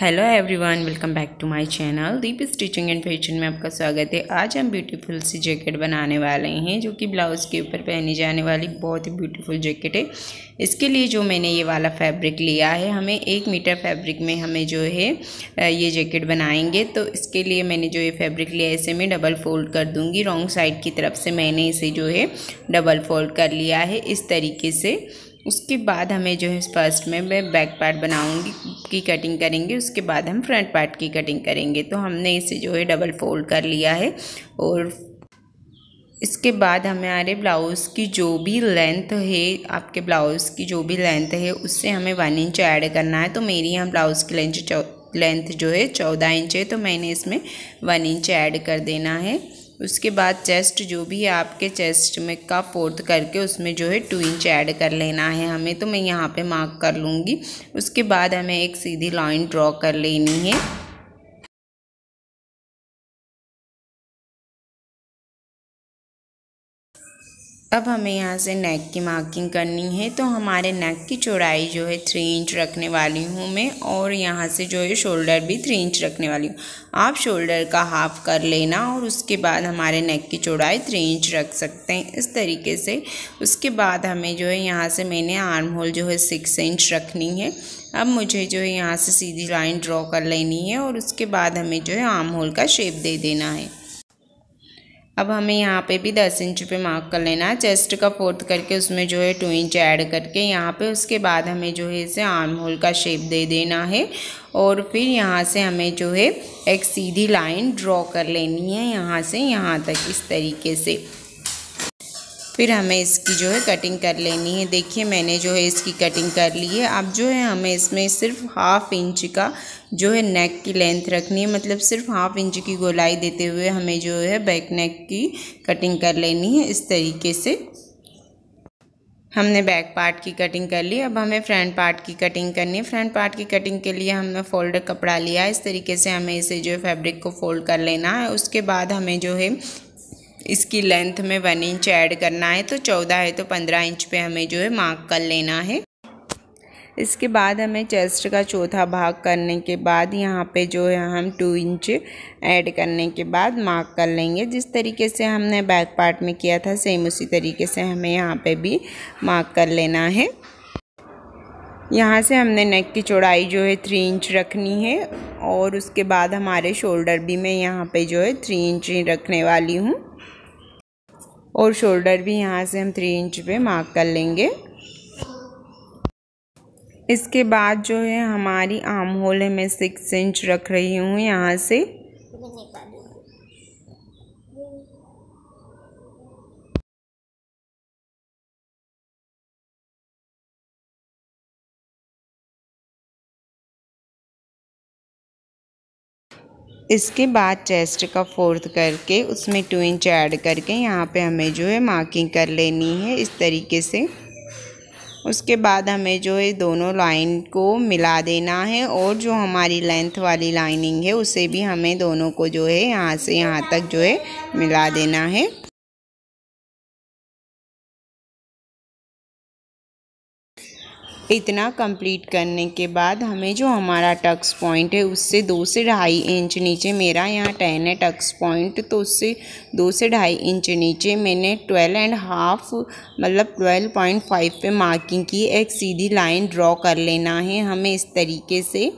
hello everyone welcome back to my channel Deep stitching and fashion में आपका स्वागत है आज हम ब्यूटीफुल सी जैकेट बनाने वाले हैं जो कि ब्लाउज़ के ऊपर पहनी जाने वाली बहुत ही ब्यूटीफुल जैकेट है इसके लिए जो मैंने ये वाला फैब्रिक लिया है हमें एक मीटर फैब्रिक में हमें जो है ये जैकेट बनाएंगे तो इसके लिए मैंने जो ये फैब्रिक लिया इसे मैं डबल फोल्ड कर दूँगी रॉन्ग साइड की तरफ से मैंने इसे जो है डबल फोल्ड कर लिया है इस तरीके से उसके बाद हमें जो है फर्स्ट में मैं बैक पार्ट बनाऊंगी की कटिंग करेंगे उसके बाद हम फ्रंट पार्ट की कटिंग करेंगे तो हमने इसे जो है डबल फोल्ड कर लिया है और इसके बाद हमारे ब्लाउज़ की जो भी लेंथ है आपके ब्लाउज़ की जो भी लेंथ है उससे हमें वन इंच ऐड करना है तो मेरी यहाँ ब्लाउज़ की लेंथ लेंथ जो है चौदह इंच है तो मैंने इसमें वन इंच ऐड कर देना है उसके बाद चेस्ट जो भी है आपके चेस्ट में का फोर्थ करके उसमें जो है टू इंच ऐड कर लेना है हमें तो मैं यहाँ पे मार्क कर लूँगी उसके बाद हमें एक सीधी लाइन ड्रॉ कर लेनी है अब हमें यहाँ से नेक की मार्किंग करनी है तो हमारे नेक की चौड़ाई जो है थ्री इंच रखने वाली हूँ मैं और यहाँ से जो है शोल्डर भी थ्री इंच रखने वाली हूँ आप शोल्डर का हाफ कर लेना और उसके बाद हमारे नेक की चौड़ाई थ्री इंच रख सकते हैं इस तरीके से उसके बाद हमें जो है यहाँ से मैंने आर्म होल जो है सिक्स इंच रखनी है अब मुझे जो है यहाँ से सीधी लाइन ड्रॉ कर लेनी है और उसके बाद हमें जो है आर्म होल का शेप दे देना है अब हमें यहाँ पे भी दस इंच पे मार्क कर लेना है चेस्ट का फोर्थ करके उसमें जो है टू इंच ऐड करके यहाँ पे उसके बाद हमें जो है इसे आर्म होल का शेप दे देना है और फिर यहाँ से हमें जो है एक सीधी लाइन ड्रॉ कर लेनी है यहाँ से यहाँ तक इस तरीके से फिर हमें इसकी जो है कटिंग कर लेनी है देखिए मैंने जो है इसकी कटिंग कर ली है अब जो है हमें इसमें सिर्फ हाफ इंच का जो है नेक की लेंथ रखनी है मतलब सिर्फ हाफ इंच की गोलाई देते हुए हमें जो है बैक नेक की कटिंग कर लेनी है इस तरीके से हमने बैक पार्ट की कटिंग कर ली अब हमें फ्रंट पार्ट की कटिंग करनी है फ्रंट पार्ट की कटिंग के लिए हमने फोल्डर कपड़ा लिया इस तरीके से हमें इसे जो है फैब्रिक को फोल्ड कर लेना है उसके बाद हमें जो है इसकी लेंथ में वन इंच ऐड करना है तो चौदह है तो पंद्रह इंच पे हमें जो है मार्क कर लेना है इसके बाद हमें चेस्ट का चौथा भाग करने के बाद यहाँ पे जो है हम टू इंच ऐड करने के बाद मार्क कर लेंगे जिस तरीके से हमने बैक पार्ट में किया था सेम उसी तरीके से हमें यहाँ पे भी मार्क कर लेना है यहाँ से हमने नेक की चौड़ाई जो है थ्री इंच रखनी है और उसके बाद हमारे शोल्डर भी मैं यहाँ पे जो है थ्री इंच रखने वाली हूँ और शोल्डर भी यहाँ से हम थ्री इंच पे मार्क कर लेंगे इसके बाद जो है हमारी आर्म होल है मैं सिक्स इंच रख रही हूँ यहाँ से इसके बाद चेस्ट का फोर्थ करके उसमें टू इंच ऐड करके यहाँ पे हमें जो है मार्किंग कर लेनी है इस तरीके से उसके बाद हमें जो है दोनों लाइन को मिला देना है और जो हमारी लेंथ वाली लाइनिंग है उसे भी हमें दोनों को जो है यहाँ से यहाँ तक जो है मिला देना है इतना कंप्लीट करने के बाद हमें जो हमारा टक्स पॉइंट है उससे दो से ढाई इंच नीचे मेरा यहाँ टेन है टक्स पॉइंट तो उससे दो से ढाई इंच नीचे मैंने ट्वेल्व एंड हाफ मतलब ट्वेल्व पॉइंट फाइव पर मार्किंग की एक सीधी लाइन ड्रॉ कर लेना है हमें इस तरीके से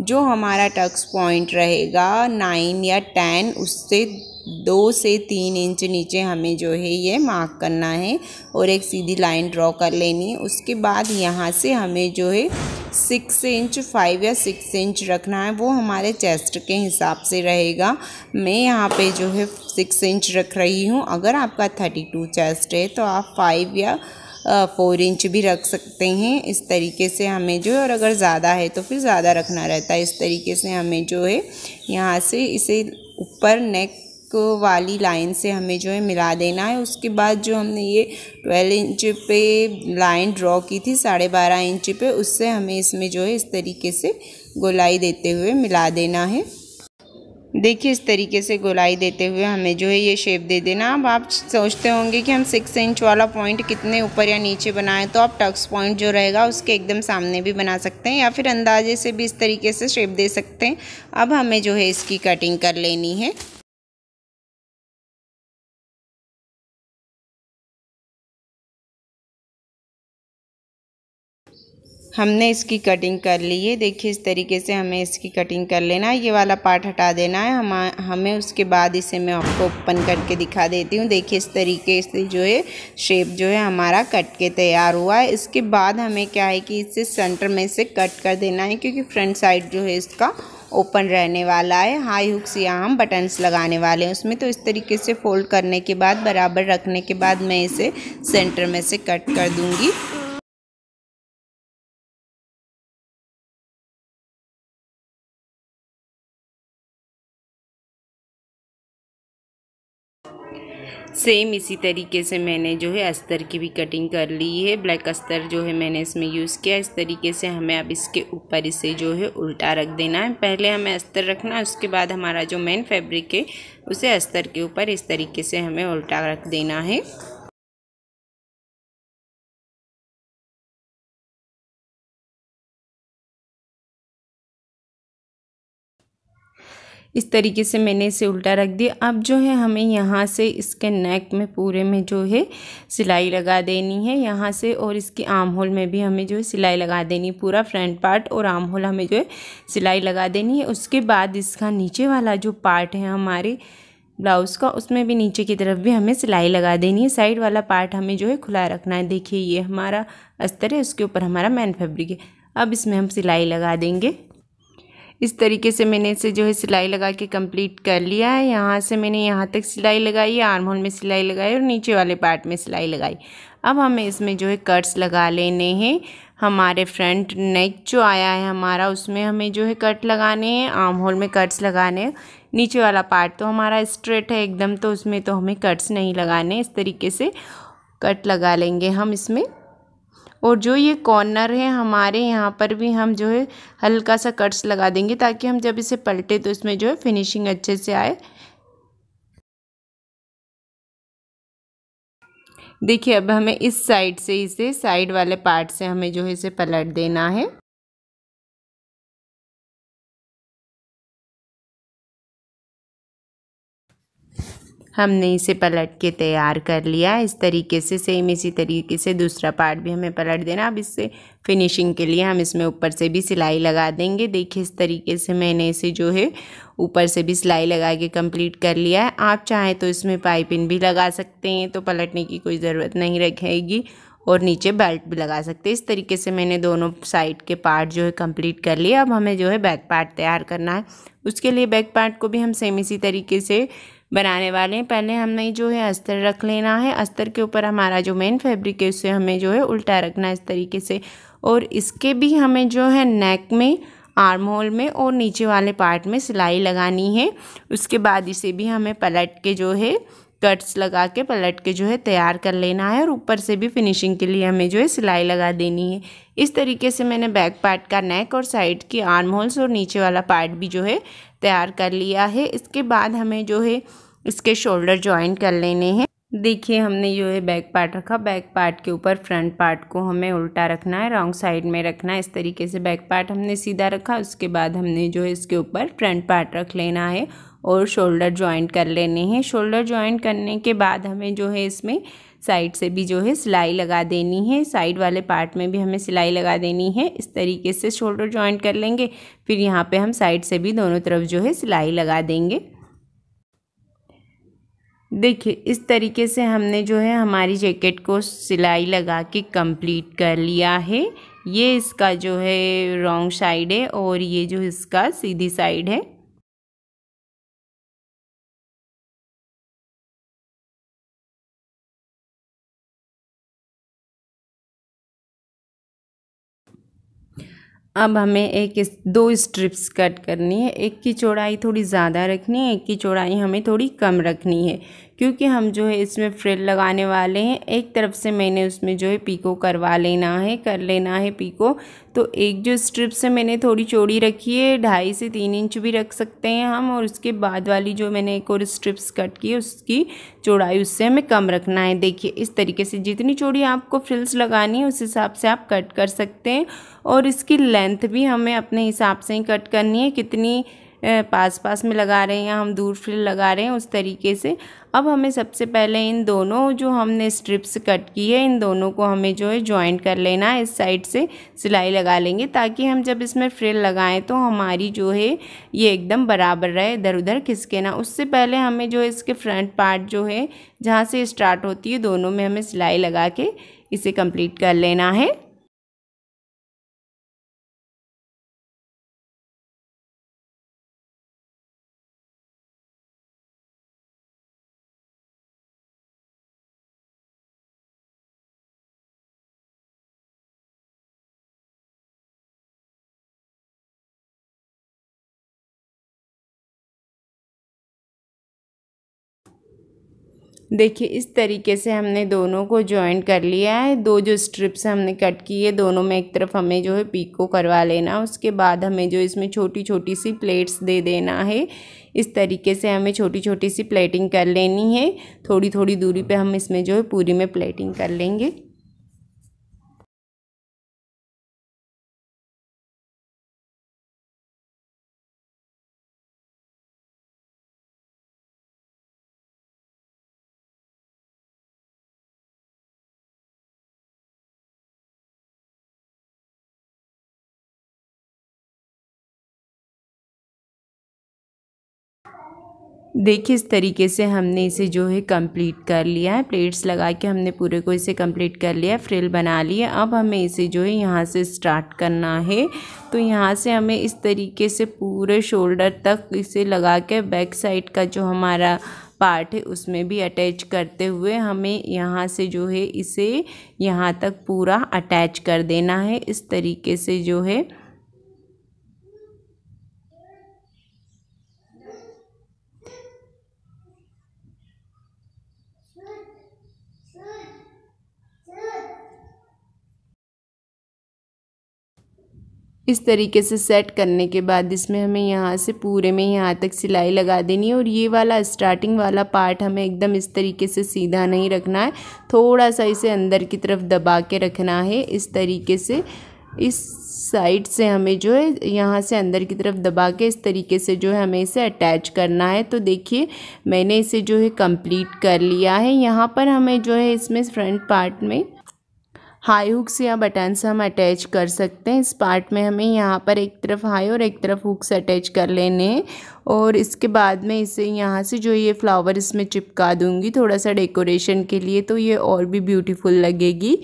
जो हमारा टक्स पॉइंट रहेगा नाइन या टेन उससे दो से तीन इंच नीचे हमें जो है ये मार्क करना है और एक सीधी लाइन ड्रॉ कर लेनी है उसके बाद यहाँ से हमें जो है सिक्स इंच फाइव या सिक्स इंच रखना है वो हमारे चेस्ट के हिसाब से रहेगा मैं यहाँ पे जो है सिक्स इंच रख रही हूँ अगर आपका थर्टी टू चेस्ट है तो आप फाइव या फोर इंच भी रख सकते हैं इस तरीके से हमें जो है और अगर ज़्यादा है तो फिर ज़्यादा रखना रहता है इस तरीके से हमें जो है यहाँ से इसे ऊपर नेक वाली लाइन से हमें जो है मिला देना है उसके बाद जो हमने ये ट्वेल्व इंच पे लाइन ड्रॉ की थी साढ़े बारह इंच पे उससे हमें इसमें जो है इस तरीके से गोलाई देते हुए मिला देना है देखिए इस तरीके से गोलाई देते हुए हमें जो है ये शेप दे देना अब आप सोचते होंगे कि हम सिक्स इंच वाला पॉइंट कितने ऊपर या नीचे बनाएं तो आप टक्स पॉइंट जो रहेगा उसके एकदम सामने भी बना सकते हैं या फिर अंदाजे से भी इस तरीके से शेप दे सकते हैं अब हमें जो है इसकी कटिंग कर लेनी है हमने इसकी कटिंग कर ली है देखिए इस तरीके से हमें इसकी कटिंग कर लेना है ये वाला पार्ट हटा देना है हम हमें उसके बाद इसे मैं आपको ओपन करके दिखा देती हूँ देखिए इस तरीके से जो है शेप जो है हमारा कट के तैयार हुआ है इसके बाद हमें क्या है कि इसे सेंटर में से कट कर देना है क्योंकि फ्रंट साइड जो है इसका ओपन रहने वाला है हाई हुक्स या हम बटन्स लगाने वाले हैं उसमें तो इस तरीके से फोल्ड करने के बाद बराबर रखने के बाद मैं इसे सेंटर में से कट कर दूँगी सेम इसी तरीके से मैंने जो है अस्तर की भी कटिंग कर ली है ब्लैक अस्तर जो है मैंने इसमें यूज़ किया इस तरीके से हमें अब इसके ऊपर इसे जो है उल्टा रख देना है पहले हमें अस्तर रखना उसके बाद हमारा जो मेन फैब्रिक है उसे अस्तर के ऊपर इस तरीके से हमें उल्टा रख देना है इस तरीके से मैंने इसे उल्टा रख दिया अब जो है हमें यहाँ से इसके नेक में पूरे में जो है सिलाई लगा देनी है यहाँ से और इसके आर्म होल में भी हमें जो है सिलाई लगा देनी है पूरा फ्रंट पार्ट और आर्म होल हमें जो है सिलाई लगा देनी है उसके बाद इसका नीचे वाला जो पार्ट है हमारे ब्लाउज़ का उसमें भी नीचे की तरफ भी हमें सिलाई लगा देनी है साइड वाला पार्ट हमें जो है खुला रखना है देखिए ये हमारा अस्तर है उसके ऊपर हमारा मैन फैब्रिक है अब इसमें हम सिलाई लगा देंगे इस तरीके से मैंने इसे जो है सिलाई लगा के कंप्लीट कर लिया है यहाँ से मैंने यहाँ तक सिलाई लगाई आर्म होल में सिलाई लगाई और नीचे वाले पार्ट में सिलाई लगाई अब हमें इसमें जो है कट्स लगा लेने हैं हमारे फ्रंट नेक जो आया है हमारा उसमें हमें जो है कट लगाने हैं आर्म होल में कट्स लगाने हैं नीचे वाला पार्ट तो हमारा स्ट्रेट है एकदम तो उसमें तो हमें कट्स नहीं लगाने इस तरीके से कट लगा लेंगे हम इसमें और जो ये कॉर्नर है हमारे यहाँ पर भी हम जो है हल्का सा कट्स लगा देंगे ताकि हम जब इसे पलटे तो इसमें जो है फिनिशिंग अच्छे से आए देखिए अब हमें इस साइड से इसे साइड वाले पार्ट से हमें जो है इसे पलट देना है हमने इसे पलट के तैयार कर लिया इस तरीके से सेम इसी तरीके से दूसरा पार्ट भी हमें पलट देना अब इससे फिनिशिंग के लिए हम इसमें ऊपर से भी सिलाई लगा देंगे देखिए इस तरीके से मैंने इसे जो है ऊपर से भी सिलाई लगा के कंप्लीट कर लिया है आप चाहें तो इसमें पाइपिंग भी लगा सकते हैं तो पलटने की कोई ज़रूरत नहीं रखेगी और नीचे बेल्ट भी लगा सकते हैं इस तरीके से मैंने दोनों साइड के पार्ट जो है कंप्लीट कर लिए अब हमें जो है बैक पार्ट तैयार करना है उसके लिए बैक पार्ट को भी हम सेम इसी तरीके से बनाने वाले हैं पहले हमने जो है अस्तर रख लेना है अस्तर के ऊपर हमारा जो मेन फैब्रिक है उसे हमें जो है उल्टा रखना है इस तरीके से और इसके भी हमें जो है नेक में आर्म होल में और नीचे वाले पार्ट में सिलाई लगानी है उसके बाद इसे भी हमें पलट के जो है कट्स लगा के पलट के जो है तैयार कर लेना है और ऊपर से भी फिनिशिंग के लिए हमें जो है सिलाई लगा देनी है इस तरीके से मैंने बैक पार्ट का नेक और साइड की आर्म होल्स और नीचे वाला पार्ट भी जो है तैयार कर लिया है इसके बाद हमें जो है इसके शोल्डर ज्वाइन कर लेने हैं देखिए हमने जो है बैक पार्ट रखा बैक पार्ट के ऊपर फ्रंट पार्ट को हमें उल्टा रखना है रॉन्ग साइड में रखना है इस तरीके से बैक पार्ट हमने सीधा रखा उसके बाद हमने जो है इसके ऊपर फ्रंट पार्ट रख लेना है और शोल्डर जॉइंट कर लेने हैं शोल्डर जॉइंट करने के बाद हमें जो है इसमें साइड से भी जो है सिलाई लगा देनी है साइड वाले पार्ट में भी हमें सिलाई लगा देनी है इस तरीके से शोल्डर जॉइंट कर लेंगे फिर यहाँ पे हम साइड से भी दोनों तरफ जो है सिलाई लगा देंगे देखिए इस तरीके से हमने जो है हमारी जैकेट को सिलाई लगा के कंप्लीट कर लिया है ये इसका जो है रॉन्ग साइड है और ये जो इसका सीधी साइड है अब हमें एक इस दो स्ट्रिप्स कट करनी है एक की चौड़ाई थोड़ी ज़्यादा रखनी है एक की चौड़ाई हमें थोड़ी कम रखनी है क्योंकि हम जो है इसमें फ्रिल लगाने वाले हैं एक तरफ से मैंने उसमें जो है पीको करवा लेना है कर लेना है पीको तो एक जो स्ट्रिप से मैंने थोड़ी चौड़ी रखी है ढाई से तीन इंच भी रख सकते हैं हम और उसके बाद वाली जो मैंने एक और स्ट्रिप्स कट की उसकी चौड़ाई उससे हमें कम रखना है देखिए इस तरीके से जितनी चौड़ी आपको फ्रिल्स लगानी है उस हिसाब से आप कट कर सकते हैं और इसकी लेंथ भी हमें अपने हिसाब से ही कट करनी है कितनी पास पास में लगा रहे हैं या हम दूर फिर लगा रहे हैं उस तरीके से अब हमें सबसे पहले इन दोनों जो हमने स्ट्रिप्स कट की है इन दोनों को हमें जो है जॉइंट कर लेना है इस साइड से सिलाई लगा लेंगे ताकि हम जब इसमें फ्रिल लगाएं तो हमारी जो है ये एकदम बराबर रहे इधर उधर खिसके ना उससे पहले हमें जो है इसके फ्रंट पार्ट जो है जहाँ से स्टार्ट होती है दोनों में हमें सिलाई लगा के इसे कंप्लीट कर लेना है देखिए इस तरीके से हमने दोनों को जॉइंट कर लिया है दो जो स्ट्रिप्स हमने कट की है दोनों में एक तरफ हमें जो है पीको करवा लेना उसके बाद हमें जो इसमें छोटी छोटी सी प्लेट्स दे देना है इस तरीके से हमें छोटी छोटी सी प्लेटिंग कर लेनी है थोड़ी थोड़ी दूरी पे हम इसमें जो है पूरी में प्लेटिंग कर लेंगे देखिए इस तरीके से हमने इसे जो है कंप्लीट कर लिया है प्लेट्स लगा के हमने पूरे को इसे कंप्लीट कर लिया फ्रिल बना लिया अब हमें इसे जो है यहाँ से स्टार्ट करना है तो यहाँ से हमें इस तरीके से पूरे शोल्डर तक इसे लगा के बैक साइड का जो हमारा पार्ट है उसमें भी अटैच करते हुए हमें यहाँ से जो है इसे यहाँ तक पूरा अटैच कर देना है इस तरीके से जो है इस तरीके से सेट करने के बाद इसमें हमें यहाँ से पूरे में यहाँ तक सिलाई लगा देनी है और ये वाला स्टार्टिंग वाला पार्ट हमें एकदम इस तरीके से सीधा नहीं रखना है थोड़ा सा इसे अंदर की तरफ दबा के रखना है इस तरीके से इस साइड से हमें जो है यहाँ से अंदर की तरफ दबा के इस तरीके से जो है हमें इसे अटैच करना है तो देखिए मैंने इसे जो है कंप्लीट कर लिया है यहाँ पर हमें जो है इसमें फ्रंट पार्ट में हाई हुक से बटन से हम अटैच कर सकते हैं इस पार्ट में हमें यहाँ पर एक तरफ हाई और एक तरफ हुक से अटैच कर लेने हैं और इसके बाद में इसे यहाँ से जो ये फ्लावर इसमें चिपका दूँगी थोड़ा सा डेकोरेशन के लिए तो ये और भी ब्यूटीफुल लगेगी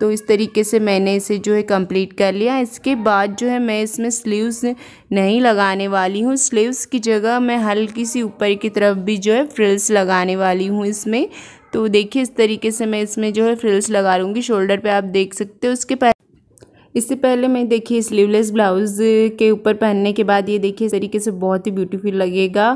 तो इस तरीके से मैंने इसे जो है कंप्लीट कर लिया इसके बाद जो है मैं इसमें स्लीव्स नहीं लगाने वाली हूँ स्लीव्स की जगह मैं हल्की सी ऊपर की तरफ भी जो है फ्रिल्स लगाने वाली हूँ इसमें तो देखिए इस तरीके से मैं इसमें जो है फ्रिल्स लगा लूँगी शोल्डर पे आप देख सकते हो उसके पहले इससे पहले मैं देखिए स्लीवलेस ब्लाउज़ के ऊपर पहनने के बाद ये देखिए इस तरीके से बहुत ही ब्यूटीफुल लगेगा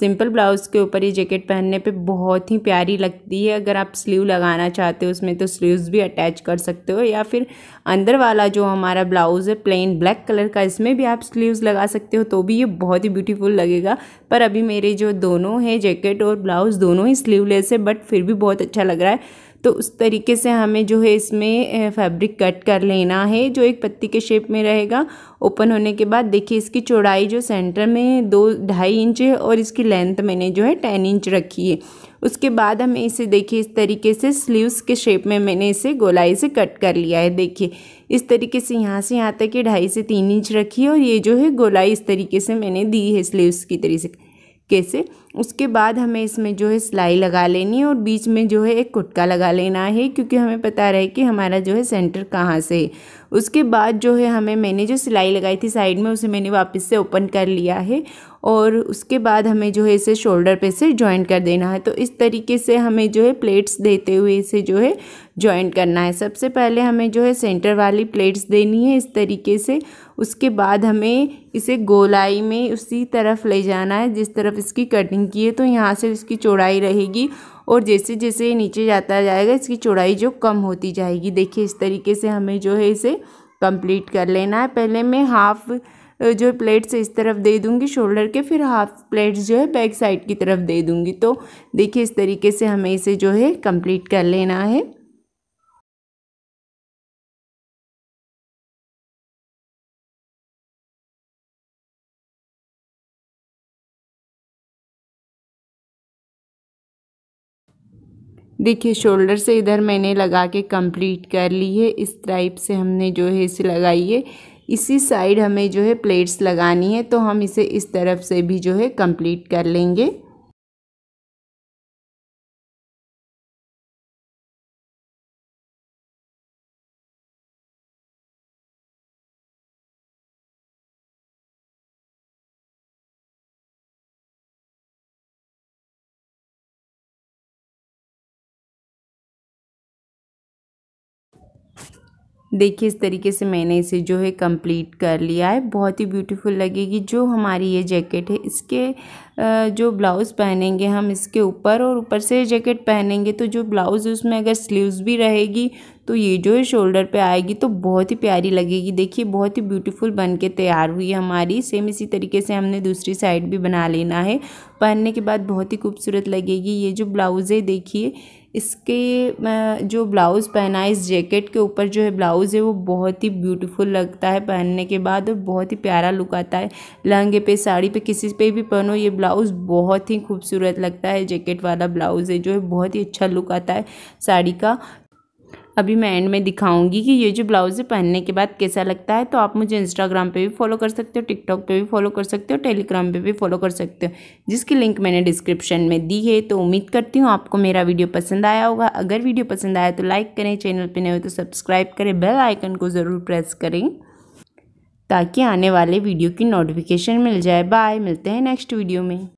सिंपल ब्लाउज़ के ऊपर ये जैकेट पहनने पे बहुत ही प्यारी लगती है अगर आप स्लीव लगाना चाहते हो उसमें तो स्लीव्स भी अटैच कर सकते हो या फिर अंदर वाला जो हमारा ब्लाउज़ है प्लेन ब्लैक कलर का इसमें भी आप स्लीव्स लगा सकते हो तो भी ये बहुत ही ब्यूटीफुल लगेगा पर अभी मेरे जो दोनों हैं जैकेट और ब्लाउज़ दोनों ही स्लीवलेस है बट फिर भी बहुत अच्छा लग रहा है तो उस तरीके से हमें जो है इसमें फैब्रिक कट कर लेना है जो एक पत्ती के शेप में रहेगा ओपन होने के बाद देखिए इसकी चौड़ाई जो सेंटर में दो ढाई इंच है और इसकी लेंथ मैंने जो है टेन इंच रखी है उसके बाद हमें इसे देखिए इस तरीके से स्लीव्स के शेप में मैंने इसे गोलाई से कट कर लिया है देखिए इस तरीके से यहाँ से यहाँ तक ये ढाई से तीन इंच रखी है और ये जो है गोलाई इस तरीके से मैंने दी है स्लीव्स की तरीके से उसके बाद हमें इसमें जो है सिलाई लगा लेनी है और बीच में जो है एक कुटका लगा लेना है क्योंकि हमें पता रहे कि हमारा जो है सेंटर कहाँ से उसके बाद जो है हमें मैंने जो सिलाई लगाई थी साइड में उसे मैंने वापस से ओपन कर लिया है और उसके बाद हमें जो है इसे शोल्डर पे से ज्वाइंट कर देना है तो इस तरीके से हमें जो है प्लेट्स देते हुए इसे जो है ज्वाइंट करना है सबसे पहले हमें जो है सेंटर वाली प्लेट्स देनी है इस तरीके से उसके बाद हमें इसे गोलाई में उसी तरफ ले जाना है जिस तरफ इसकी कटिंग की है तो यहाँ से इसकी चौड़ाई रहेगी और जैसे जैसे नीचे जाता जाएगा इसकी चौड़ाई जो कम होती जाएगी देखिए इस तरीके से हमें जो है इसे कंप्लीट कर लेना है पहले मैं हाफ़ जो प्लेट्स इस तरफ दे दूंगी शोल्डर के फिर हाफ प्लेट्स जो है बैक साइड की तरफ दे दूंगी तो देखिए इस तरीके से हमें इसे जो है कंप्लीट कर लेना है देखिए शोल्डर से इधर मैंने लगा के कंप्लीट कर ली है इस टाइप से हमने जो है इसे लगाई है इसी साइड हमें जो है प्लेट्स लगानी है तो हम इसे इस तरफ से भी जो है कंप्लीट कर लेंगे देखिए इस तरीके से मैंने इसे जो है कंप्लीट कर लिया है बहुत ही ब्यूटीफुल लगेगी जो हमारी ये जैकेट है इसके जो ब्लाउज़ पहनेंगे हम इसके ऊपर और ऊपर से जैकेट पहनेंगे तो जो ब्लाउज़ उसमें अगर स्लीव्स भी रहेगी तो ये जो है शोल्डर पे आएगी तो बहुत ही प्यारी लगेगी देखिए बहुत ही ब्यूटीफुल बन के तैयार हुई हमारी सेम इसी तरीके से हमने दूसरी साइड भी बना लेना है पहनने के बाद बहुत ही खूबसूरत लगेगी ये जो ब्लाउज़ है देखिए इसके जो ब्लाउज़ पहना है इस जैकेट के ऊपर जो है ब्लाउज़ है वो बहुत ही ब्यूटीफुल लगता है पहनने के बाद और बहुत ही प्यारा लुक आता है लहंगे पे साड़ी पे किसी पे भी पहनो ये ब्लाउज़ बहुत ही खूबसूरत लगता है जैकेट वाला ब्लाउज़ है जो है बहुत ही अच्छा लुक आता है साड़ी का अभी मैं एंड में दिखाऊंगी कि ये जो ब्लाउज़ है पहनने के बाद कैसा लगता है तो आप मुझे इंस्टाग्राम पे भी फॉलो कर सकते हो टिकटॉक पे भी फॉलो कर सकते हो टेलीग्राम पे भी फॉलो कर सकते हो जिसकी लिंक मैंने डिस्क्रिप्शन में दी है तो उम्मीद करती हूँ आपको मेरा वीडियो पसंद आया होगा अगर वीडियो पसंद आया तो लाइक करें चैनल पर नहीं हो तो सब्सक्राइब करें बेल आइकन को ज़रूर प्रेस करें ताकि आने वाले वीडियो की नोटिफिकेशन मिल जाए बाय मिलते हैं नेक्स्ट वीडियो में